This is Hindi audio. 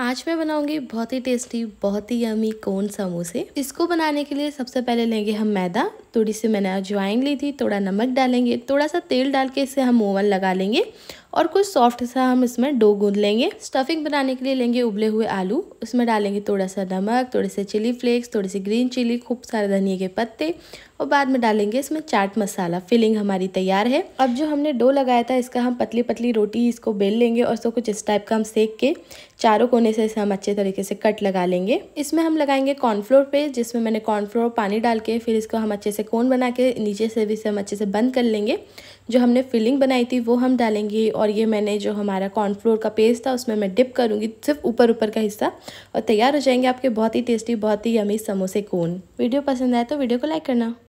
आज मैं बनाऊंगी बहुत ही टेस्टी बहुत ही यमी कोन समोसे इसको बनाने के लिए सबसे पहले लेंगे हम मैदा थोड़ी सी मैंने अजवाइन ली थी थोड़ा नमक डालेंगे थोड़ा सा तेल डाल के इसे हम ओवन लगा लेंगे और कुछ सॉफ्ट सा हम इसमें डो गूंद लेंगे स्टफिंग बनाने के लिए लेंगे उबले हुए आलू उसमें डालेंगे थोड़ा सा नमक थोड़े से चिली फ्लेक्स थोड़ी सी ग्रीन चिली खूब सारे धनिए के पत्ते और बाद में डालेंगे इसमें चाट मसाला फिलिंग हमारी तैयार है अब जो हमने डो लगाया था इसका हम पतली पतली रोटी इसको बेल लेंगे और इसको कुछ इस टाइप का हम सेक के चारों कोने से इसे हम अच्छे तरीके से कट लगा लेंगे इसमें हम लगाएंगे कॉर्नफ्लोर पेस्ट जिसमें मैंने कॉर्नफ्लोर पानी डाल के फिर इसको हम अच्छे से कोन बना के नीचे से भी इसे हम अच्छे से बंद कर लेंगे जो हमने फिलिंग बनाई थी वो हम डालेंगे और और ये मैंने जो हमारा कॉर्नफ्लोर का पेस्ट था उसमें मैं डिप करूँगी सिर्फ ऊपर ऊपर का हिस्सा और तैयार हो जाएंगे आपके बहुत ही टेस्टी बहुत ही यमी समोसे कोन वीडियो पसंद आए तो वीडियो को लाइक करना